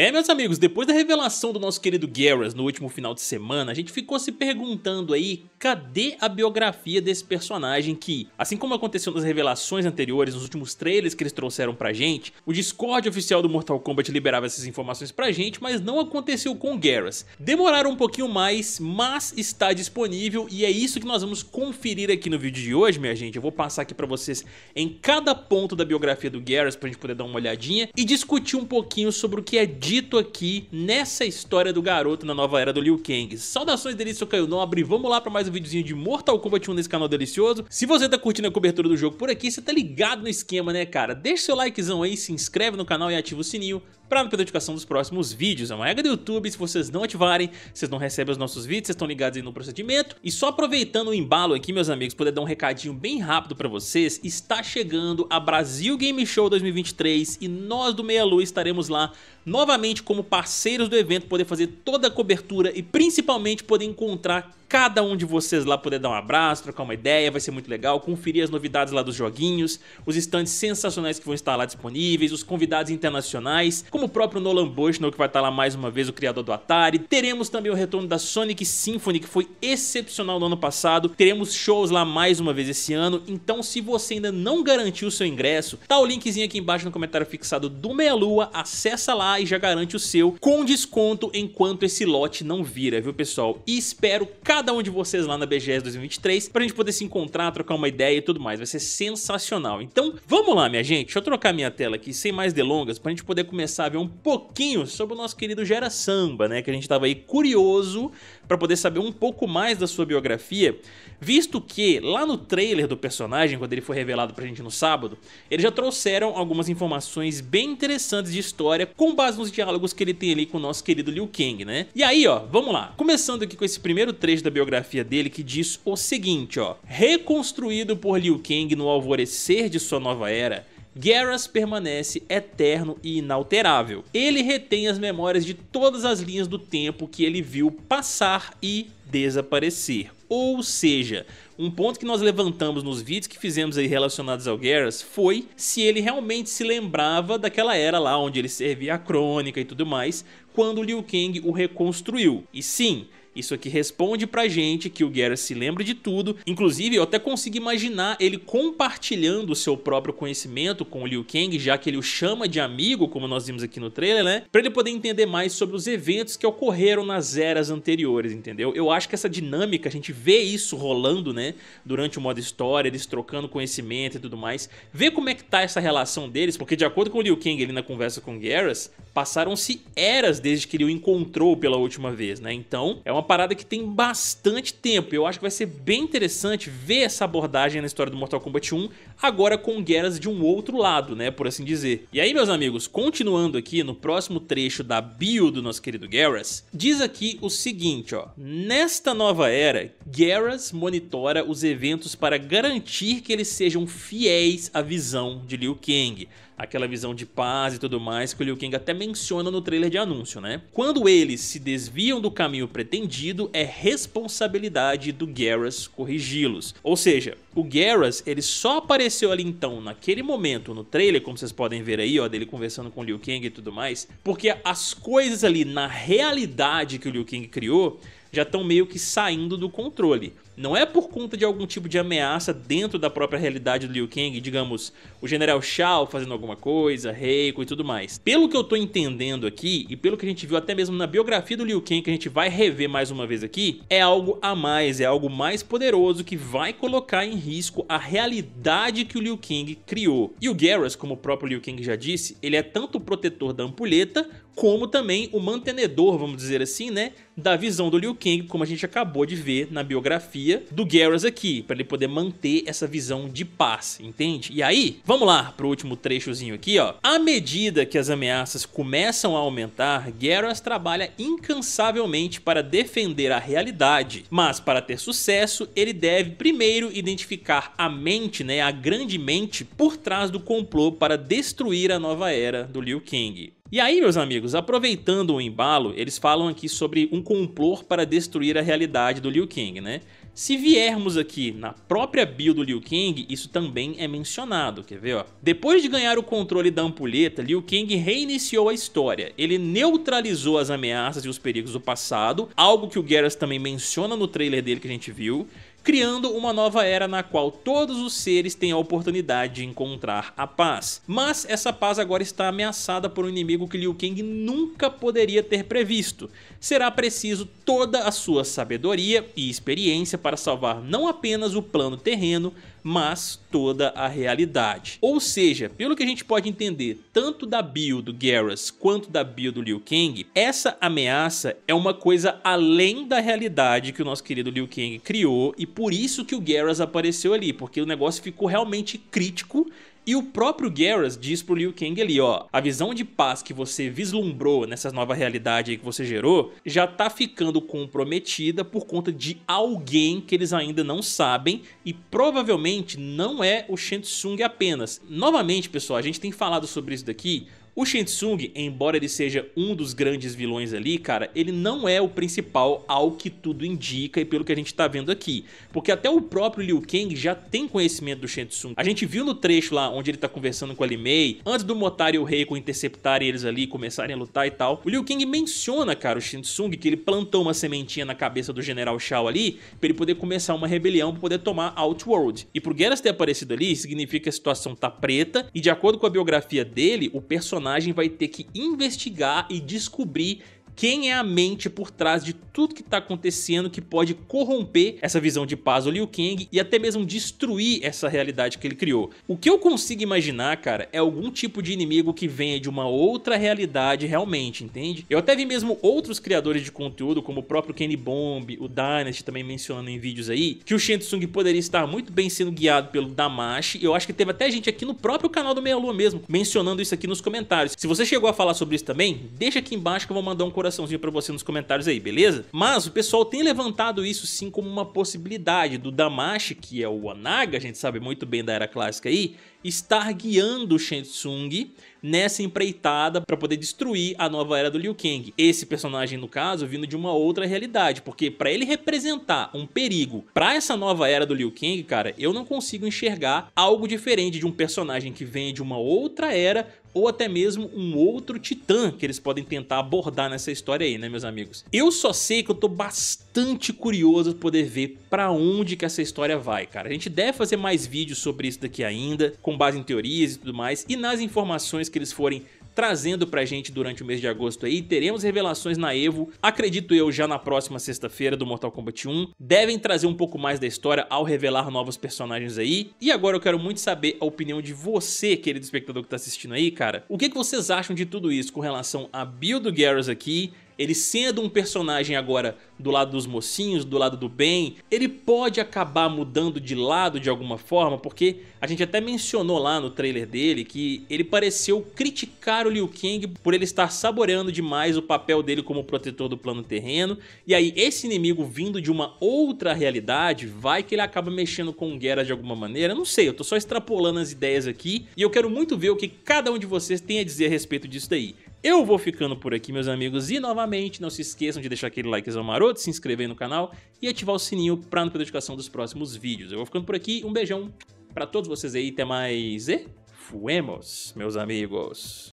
É, meus amigos, depois da revelação do nosso querido Garrus no último final de semana, a gente ficou se perguntando aí, cadê a biografia desse personagem que, assim como aconteceu nas revelações anteriores, nos últimos trailers que eles trouxeram pra gente, o Discord oficial do Mortal Kombat liberava essas informações pra gente, mas não aconteceu com Garrus. Demoraram um pouquinho mais, mas está disponível e é isso que nós vamos conferir aqui no vídeo de hoje, minha gente. Eu vou passar aqui pra vocês em cada ponto da biografia do Garrus pra gente poder dar uma olhadinha e discutir um pouquinho sobre o que é dito aqui nessa história do garoto na nova era do Liu Kang. Saudações delícia, eu Caio Nobre, vamos lá para mais um videozinho de Mortal Kombat 1 nesse canal delicioso. Se você tá curtindo a cobertura do jogo por aqui, você tá ligado no esquema, né cara? Deixa seu likezão aí, se inscreve no canal e ativa o sininho para não perder a notificação dos próximos vídeos. É uma regra do YouTube, se vocês não ativarem, vocês não recebem os nossos vídeos, vocês estão ligados aí no procedimento. E só aproveitando o embalo aqui, meus amigos, poder dar um recadinho bem rápido para vocês, está chegando a Brasil Game Show 2023 e nós do Meia Lua estaremos lá novamente como parceiros do evento, poder fazer toda a cobertura e principalmente poder encontrar cada um de vocês lá poder dar um abraço, trocar uma ideia, vai ser muito legal. Conferir as novidades lá dos joguinhos, os stands sensacionais que vão estar lá disponíveis, os convidados internacionais, como o próprio Nolan Bushnell, que vai estar lá mais uma vez, o criador do Atari. Teremos também o retorno da Sonic Symphony, que foi excepcional no ano passado. Teremos shows lá mais uma vez esse ano. Então, se você ainda não garantiu o seu ingresso, tá o linkzinho aqui embaixo no comentário fixado do Meia Lua, acessa lá e já garante o seu com desconto enquanto esse lote não vira, viu pessoal? E espero cada cada um de vocês lá na BGS 2023 pra gente poder se encontrar, trocar uma ideia e tudo mais. Vai ser sensacional. Então, vamos lá, minha gente. Deixa eu trocar minha tela aqui sem mais delongas pra gente poder começar a ver um pouquinho sobre o nosso querido Gera Samba, né? Que a gente tava aí curioso pra poder saber um pouco mais da sua biografia, visto que lá no trailer do personagem, quando ele foi revelado pra gente no sábado, eles já trouxeram algumas informações bem interessantes de história com base nos diálogos que ele tem ali com o nosso querido Liu Kang, né? E aí, ó, vamos lá. Começando aqui com esse primeiro trecho da biografia dele que diz o seguinte, ó: "Reconstruído por Liu Kang no alvorecer de sua nova era, Garrus permanece eterno e inalterável. Ele retém as memórias de todas as linhas do tempo que ele viu passar e desaparecer. Ou seja, um ponto que nós levantamos nos vídeos que fizemos aí relacionados ao Garrus foi se ele realmente se lembrava daquela era lá onde ele servia a crônica e tudo mais, quando Liu Kang o reconstruiu. E sim, isso aqui responde pra gente que o Garrus se lembra de tudo. Inclusive, eu até consigo imaginar ele compartilhando o seu próprio conhecimento com o Liu Kang, já que ele o chama de amigo, como nós vimos aqui no trailer, né? Pra ele poder entender mais sobre os eventos que ocorreram nas eras anteriores, entendeu? Eu acho que essa dinâmica, a gente vê isso rolando, né? Durante o modo história, eles trocando conhecimento e tudo mais. Vê como é que tá essa relação deles, porque de acordo com o Liu Kang ali na conversa com o Garrus, Passaram-se eras desde que ele o encontrou pela última vez, né? Então, é uma parada que tem bastante tempo. Eu acho que vai ser bem interessante ver essa abordagem na história do Mortal Kombat 1, agora com Guerras de um outro lado, né? Por assim dizer. E aí, meus amigos, continuando aqui no próximo trecho da bio do nosso querido Garrus, diz aqui o seguinte, ó. Nesta nova era, Garrus monitora os eventos para garantir que eles sejam fiéis à visão de Liu Kang aquela visão de paz e tudo mais que o Liu Kang até menciona no trailer de anúncio, né? Quando eles se desviam do caminho pretendido, é responsabilidade do Garrus corrigi-los. Ou seja, o Garrus, ele só apareceu ali então, naquele momento, no trailer, como vocês podem ver aí, ó, dele conversando com o Liu Kang e tudo mais, porque as coisas ali na realidade que o Liu Kang criou já estão meio que saindo do controle. Não é por conta de algum tipo de ameaça dentro da própria realidade do Liu Kang, digamos, o General Shao fazendo alguma coisa, Reiko e tudo mais. Pelo que eu tô entendendo aqui, e pelo que a gente viu até mesmo na biografia do Liu Kang, que a gente vai rever mais uma vez aqui, é algo a mais, é algo mais poderoso que vai colocar em risco a realidade que o Liu Kang criou. E o Garrus, como o próprio Liu Kang já disse, ele é tanto o protetor da ampulheta como também o mantenedor, vamos dizer assim, né, da visão do Liu Kang, como a gente acabou de ver na biografia do Garrus aqui, para ele poder manter essa visão de paz, entende? E aí, vamos lá pro último trechozinho aqui, ó. À medida que as ameaças começam a aumentar, Garrus trabalha incansavelmente para defender a realidade, mas para ter sucesso, ele deve primeiro identificar a mente, né, a grande mente por trás do complô para destruir a nova era do Liu Kang. E aí, meus amigos, aproveitando o embalo, eles falam aqui sobre um complô para destruir a realidade do Liu Kang, né? Se viermos aqui na própria bio do Liu Kang, isso também é mencionado, quer ver? Ó? Depois de ganhar o controle da ampulheta, Liu Kang reiniciou a história. Ele neutralizou as ameaças e os perigos do passado, algo que o Garrus também menciona no trailer dele que a gente viu criando uma nova era na qual todos os seres têm a oportunidade de encontrar a paz. Mas essa paz agora está ameaçada por um inimigo que Liu Kang nunca poderia ter previsto. Será preciso toda a sua sabedoria e experiência para salvar não apenas o plano terreno, mas toda a realidade. Ou seja, pelo que a gente pode entender, tanto da build do Garrus quanto da build do Liu Kang, essa ameaça é uma coisa além da realidade que o nosso querido Liu Kang criou e por isso que o Garrus apareceu ali, porque o negócio ficou realmente crítico e o próprio Garrus diz pro Liu Kang ali, ó, a visão de paz que você vislumbrou nessa nova realidade que você gerou, já tá ficando comprometida por conta de alguém que eles ainda não sabem e provavelmente não é o Shang Tsung apenas. Novamente, pessoal, a gente tem falado sobre isso daqui, o Shinsung, embora ele seja um dos grandes vilões ali, cara, ele não é o principal ao que tudo indica e pelo que a gente tá vendo aqui. Porque até o próprio Liu Kang já tem conhecimento do Shinsung. A gente viu no trecho lá onde ele tá conversando com a Limei, antes do Motaro e o Reiko interceptarem eles ali, começarem a lutar e tal. O Liu Kang menciona, cara, o Shinsung, que ele plantou uma sementinha na cabeça do General Shao ali, pra ele poder começar uma rebelião, pra poder tomar Outworld. E pro Geras ter aparecido ali, significa que a situação tá preta, e de acordo com a biografia dele, o personagem personagem vai ter que investigar e descobrir quem é a mente por trás de tudo que está acontecendo que pode corromper essa visão de paz do Liu Kang e até mesmo destruir essa realidade que ele criou. O que eu consigo imaginar, cara, é algum tipo de inimigo que venha de uma outra realidade realmente, entende? Eu até vi mesmo outros criadores de conteúdo, como o próprio Kenny Bomb, o Dynasty também mencionando em vídeos aí, que o Shensung poderia estar muito bem sendo guiado pelo Damashi. Eu acho que teve até gente aqui no próprio canal do Meia Lua mesmo, mencionando isso aqui nos comentários. Se você chegou a falar sobre isso também, deixa aqui embaixo que eu vou mandar um coração coraçãozinho para você nos comentários aí, beleza? Mas o pessoal tem levantado isso sim como uma possibilidade do Damashi, que é o Anaga, a gente sabe muito bem da era clássica aí, estar guiando o Shensung nessa empreitada para poder destruir a nova era do Liu Kang. Esse personagem, no caso, vindo de uma outra realidade, porque para ele representar um perigo para essa nova era do Liu Kang, cara, eu não consigo enxergar algo diferente de um personagem que vem de uma outra era ou até mesmo um outro titã que eles podem tentar abordar nessa história aí, né, meus amigos? Eu só sei que eu tô bastante curioso pra poder ver pra onde que essa história vai, cara. A gente deve fazer mais vídeos sobre isso daqui ainda, com base em teorias e tudo mais, e nas informações que eles forem trazendo pra gente durante o mês de agosto aí. Teremos revelações na EVO, acredito eu, já na próxima sexta-feira do Mortal Kombat 1. Devem trazer um pouco mais da história ao revelar novos personagens aí. E agora eu quero muito saber a opinião de você, querido espectador que tá assistindo aí, cara. O que, que vocês acham de tudo isso com relação a build do Garrus aqui, ele sendo um personagem agora do lado dos mocinhos, do lado do bem, ele pode acabar mudando de lado de alguma forma, porque a gente até mencionou lá no trailer dele que ele pareceu criticar o Liu Kang por ele estar saboreando demais o papel dele como protetor do plano terreno, e aí esse inimigo vindo de uma outra realidade, vai que ele acaba mexendo com o Guerra de alguma maneira, não sei, eu tô só extrapolando as ideias aqui, e eu quero muito ver o que cada um de vocês tem a dizer a respeito disso daí. Eu vou ficando por aqui, meus amigos, e novamente não se esqueçam de deixar aquele likezão maroto, se inscrever no canal e ativar o sininho para não perder notificação dos próximos vídeos. Eu vou ficando por aqui, um beijão para todos vocês aí, até mais e fuemos, meus amigos.